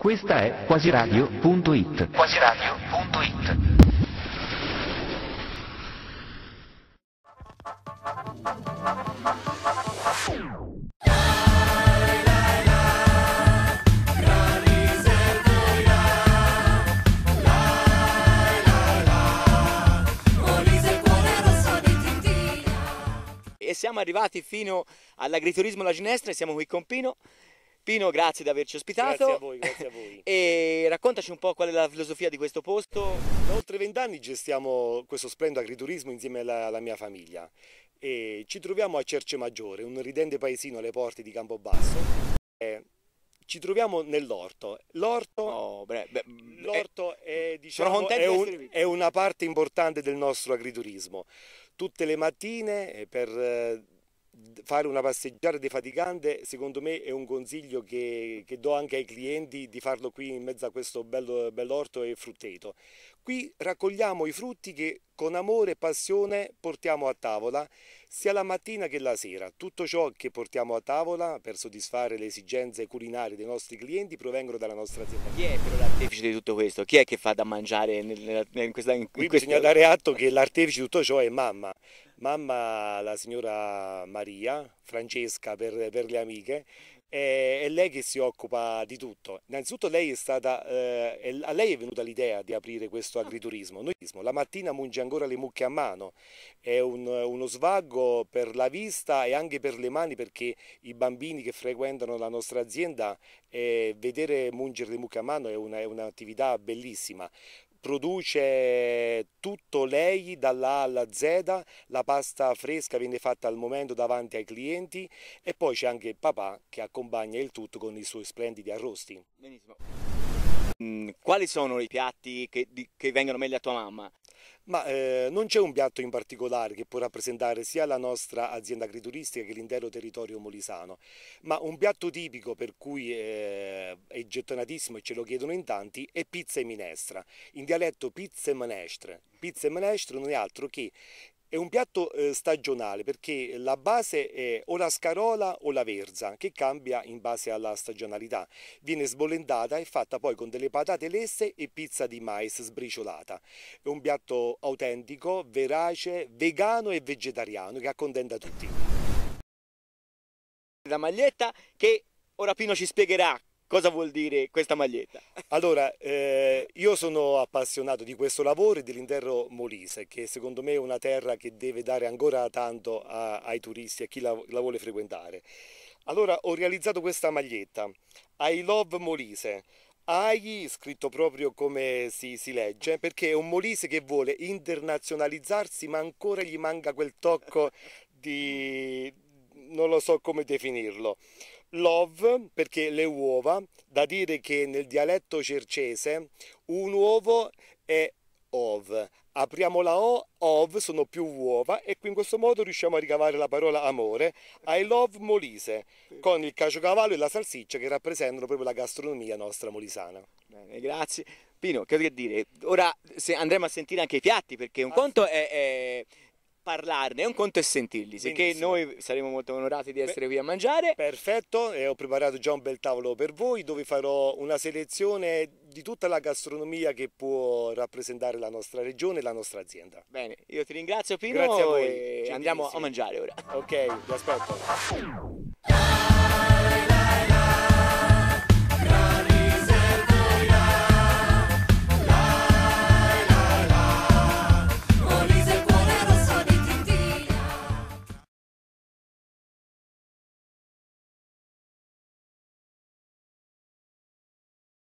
Questa è quasiradio.it. Quasiradio.it. E siamo arrivati fino all'agriturismo La Ginestra e siamo qui con Pino Pino, grazie di averci ospitato. Grazie a voi, grazie a voi. e raccontaci un po' qual è la filosofia di questo posto. Da oltre vent'anni gestiamo questo splendido agriturismo insieme alla, alla mia famiglia e ci troviamo a Cerce Maggiore, un ridente paesino alle porte di Campobasso. E ci troviamo nell'orto. L'orto, oh, beh, beh, mm, l'orto è, diciamo, è, diciamo, è, un, è, una parte importante del nostro agriturismo. Tutte le mattine eh, per eh, fare una passeggiata defatigante secondo me è un consiglio che, che, do anche ai clienti di farlo qui in mezzo a questo bello, orto e frutteto. Qui raccogliamo i frutti che con amore e passione portiamo a tavola sia la mattina che la sera. Tutto ciò che portiamo a tavola per soddisfare le esigenze culinarie dei nostri clienti provengono dalla nostra azienda. Chi è però l'artefice di tutto questo? Chi è che fa da mangiare? Nel, nel, in questa, in qui questa... bisogna dare atto che l'artefice di tutto ciò è mamma, mamma la signora Maria, Francesca per, per le amiche, è, lei che si occupa di tutto. Innanzitutto lei è stata, eh, a lei è venuta l'idea di aprire questo ah. agriturismo. Noi, la mattina munge ancora le mucche a mano, è un, uno svago per la vista e anche per le mani perché i bambini che frequentano la nostra azienda eh, vedere mungere le mucche a mano è, un'attività bellissima produce tutto lei dalla A alla Z, la pasta fresca viene fatta al momento davanti ai clienti e poi c'è anche il papà che accompagna il tutto con i suoi splendidi arrosti. Benissimo. Mm, quali sono i piatti che, che vengono meglio a tua mamma? Ma eh, non c'è un piatto in particolare che può rappresentare sia la nostra azienda agrituristica che l'intero territorio molisano, ma un piatto tipico per cui eh, è gettonatissimo e ce lo chiedono in tanti è pizza e minestra, in dialetto pizza e menestre. Pizza e menestre non è altro che è un piatto eh, stagionale perché la base è o la scarola o la verza che cambia in base alla stagionalità. Viene sbollendata e fatta poi con delle patate lesse e pizza di mais sbriciolata. È un piatto autentico, verace, vegano e vegetariano che accontenta tutti. La maglietta che ora Pino ci spiegherà cosa vuol dire questa maglietta? Allora, eh, io sono appassionato di questo lavoro e dell'intero Molise, che secondo me è una terra che deve dare ancora tanto a, ai turisti, e a chi la, la vuole frequentare. Allora, ho realizzato questa maglietta, I Love Molise. AI, scritto proprio come si, si, legge, perché è un Molise che vuole internazionalizzarsi, ma ancora gli manca quel tocco di, non lo so come definirlo. Love perché le uova, da dire che nel dialetto cercese un uovo è ov. Apriamo la O, ov sono più uova e qui in questo modo riusciamo a ricavare la parola amore. I love Molise con il caciocavallo e la salsiccia che rappresentano proprio la gastronomia nostra molisana. Bene, grazie. Pino, che dire? Ora andremo a sentire anche i piatti perché un ah, conto sì. è... è parlarne, un conto è sentirli, sicché noi saremo molto onorati di essere Beh, qui a mangiare. Perfetto, e ho preparato già un bel tavolo per voi dove farò una selezione di tutta la gastronomia che può rappresentare la nostra regione e la nostra azienda. Bene, io ti ringrazio Pino Grazie a voi. e andiamo a mangiare ora. Ok, vi aspetto.